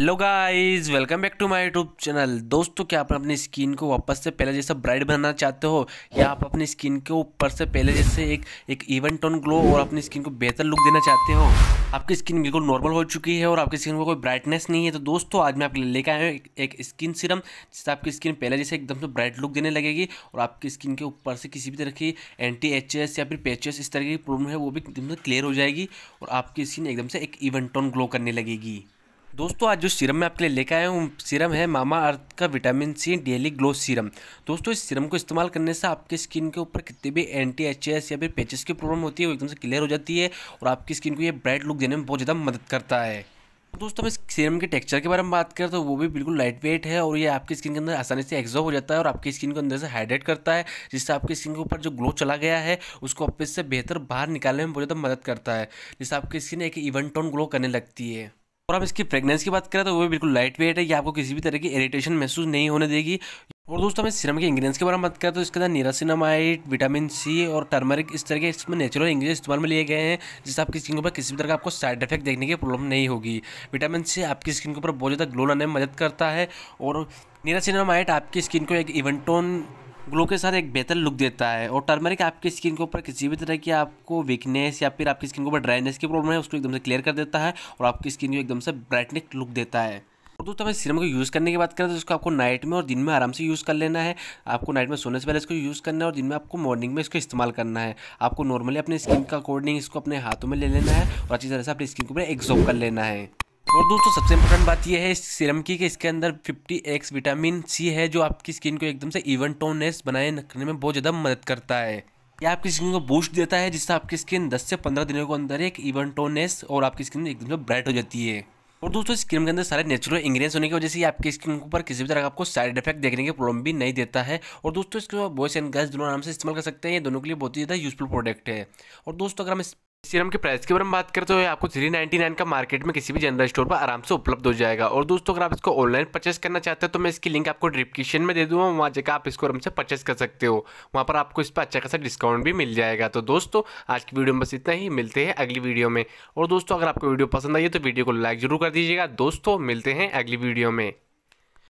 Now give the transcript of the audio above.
hello guys welcome back to my YouTube channel दोस्तों क्या आप अपनी स्किन को वापस से पहले जैसा ब्राइट बनाना चाहते हो या आप अपनी स्किन के ऊपर से पहले जैसे एक एक इवेंट टोन ग्लो और अपनी स्किन को बेहतर लुक देना चाहते हो आपकी स्किन बिल्कुल नॉर्मल हो चुकी है और आपकी स्किन को कोई ब्राइटनेस नहीं है तो दोस्तों आज मैं आपके लिए लेकर आया हूँ एक स्किन सिरम जिससे आपकी स्किन पहले जैसे एकदम से ब्राइट लुक देने लगेगी और आपकी स्किन के ऊपर से किसी भी तरह की एंटी एस या फिर पेचेस इस तरह की प्रॉब्लम है वो भी एकदम से क्लियर हो जाएगी और आपकी स्किन एकदम से एक इवेंट टोन ग्लो करने लगेगी दोस्तों आज जो सीरम मैं आपके लिए लेकर आया हूँ सीरम है मामा अर्थ का vitamin C daily glow serum दोस्तों इस सीरम को इस्तेमाल करने से आपके स्किन के ऊपर कितने भी एंटी एच या फिर पेचेस की प्रॉब्लम होती है वो एकदम से क्लियर हो जाती है और आपकी स्किन को ये ब्राइट लुक देने में बहुत ज़्यादा मदद करता है दोस्तों हम इस सीरम के टेक्सचर के बारे में बात करें तो वो भी बिल्कुल लाइट वेट है और ये आपकी स्किन के अंदर आसानी से एग्जॉर्व हो जाता है और आपकी स्किन को अंदर से हाइड्रेट करता है जिससे आपकी स्किन के ऊपर जो ग्लो चला गया है उसको अपने से बेहतर बाहर निकालने में बहुत ज़्यादा मदद करता है जिससे आपकी स्किन एक इवन टोन ग्लो करने लगती है और आप इसकी प्रेगनेंस की बात करें तो वो बिल्कुल लाइट वेट है ये आपको किसी भी तरह की इरिटेशन महसूस नहीं होने देगी और दोस्तों हमें सिरम के इंग्रेडिएंट्स के बारे में बात करें तो इसके अंदर नीरासिनामाइड विटामिन सी और टर्मरिक इस तरह के इसमें नेचुरल इंग्रेडिएंट्स इस्तेमाल में लिए गए हैं जिससे आपकी स्किन के ऊपर किसी भी तरह का आपको साइड इफेक्ट देखने की प्रॉब्लम नहीं होगी विटामिन सी आपकी स्किन के ऊपर बहुत ज़्यादा ग्लो लाने में मदद करता है और नीरासिनामाइड आपकी स्किन को एक इवेंटोन ग्लो के साथ एक बेहतर लुक देता है और टर्मरिक आपकी स्किन के ऊपर किसी भी तरह की आपको वीकनेस या फिर आपकी स्किन के ऊपर ड्राइनेस की प्रॉब्लम है उसको एकदम से क्लियर कर देता है और आपकी स्किन को एकदम से ब्राइटनिक लुक देता है और दोस्तों हमें सीरम को यूज़ करने की बात करें तो इसको आपको नाइट में और दिन में आराम से यूज़ कर लेना है आपको नाइट में सोने से पहले इसको यूज़ करना है और दिन में आपको मॉर्निंग में इसको इस्तेमाल करना है आपको नॉर्मली अपने स्किन का अकॉर्डिंग इसको अपने हाथों में ले लेना है और अच्छी तरह से अपनी स्किन के ऊपर एग्जॉर्ब कर लेना है और दोस्तों सबसे इम्पोर्टेंट बात यह है इस सिरम की कि इसके अंदर 50x विटामिन सी है जो आपकी स्किन को एकदम से इवन टोननेस बनाए रखने में बहुत ज़्यादा मदद करता है यह आपकी स्किन को बूस्ट देता है जिससे आपकी स्किन 10 से 15 दिनों के अंदर एक इवन टोननेस और आपकी स्किन एकदम से ब्राइट हो जाती है और दोस्तों इस क्रीम के अंदर सारे नेचुरल इंग्रेडिएंट्स होने की वजह से आपकी स्किन के ऊपर किसी भी तरह का आपको साइड इफेक्ट देखने की प्रॉब्लम भी नहीं देता है और दोस्तों इसके बॉयस एंड गर्ल्स दोनों आराम से इस्तेमाल कर सकते हैं ये दोनों के लिए बहुत ही ज़्यादा यूजफुल प्रोडक्ट है और दोस्तों अगर हम इस सीरम के प्राइस की अगर हम बात करते हुए आपको 399 का मार्केट में किसी भी जनरल स्टोर पर आराम से उपलब्ध हो जाएगा और दोस्तों अगर आप इसको ऑनलाइन परचेस करना चाहते हो तो मैं इसकी लिंक आपको डिस्क्रिप्शन में दे दूँगा वहाँ जगह आप इसको आराम से परचेस कर सकते हो वहाँ पर आपको इस पर अच्छा खासा डिस्काउंट भी मिल जाएगा तो दोस्तों आज की वीडियो में बस इतना ही मिलते हैं अगली वीडियो में और दोस्तों अगर आपको वीडियो पसंद आई है तो वीडियो को लाइक जरूर कर दीजिएगा दोस्तों मिलते हैं अगली वीडियो में